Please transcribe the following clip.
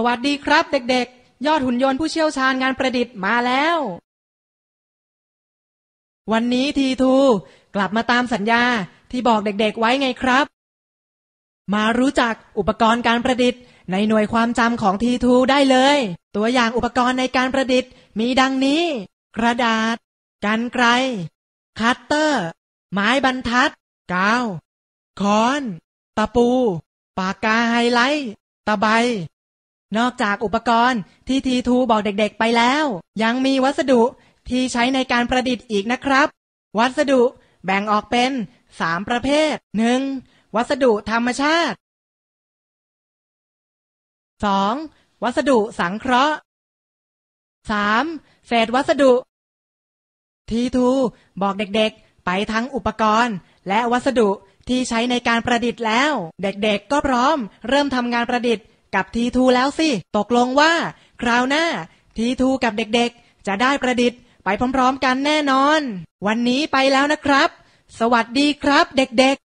สวัสดีครับเด็กๆ ยอดหุ่นยนต์ผู้เชี่ยวชาญงานประดิษฐ์มาแล้ว วันนี้ทีทูกลับมาตามสัญญาที่บอกเด็กๆไว้ไงครับ มารู้จักอุปกรณ์การประดิษฐ์ ในหน่วยความจำของทีทูได้เลย ตัวอย่างอุปกรณ์ในการประดิษฐ์ มีดังนี้ กระดาษกันไกรคัตเตอร์ ไม้บรรทัดกาวค้อน ตะปู ปากกาไฮไลท์ ตะใบนอกจากอุปกรณ์ที่ทีทูบอกเด็กๆไปแล้ว ยังมีวัสดุที่ใช้ในการประดิษฐ์อีกนะครับ วัสดุแบ่งออกเป็น 3 ประเภท 1. วัสดุธรรมชาติ 2. วัสดุสังเคราะห์ 3. เศษวัสดุทีทูบอกเด็กๆ ไปทั้งอุปกรณ์ และวัสดุที่ใช้ในการประดิษฐ์แล้ว เด็กๆก็พร้อมเริ่มทำงานประดิษฐ์กับทีทูแล้วสิ ตกลงว่า คราวหน้าทีทูกับเด็กๆ จะได้ประดิษฐ์ไปพร้อมๆกันแน่นอน วันนี้ไปแล้วนะครับ สวัสดีครับเด็กๆ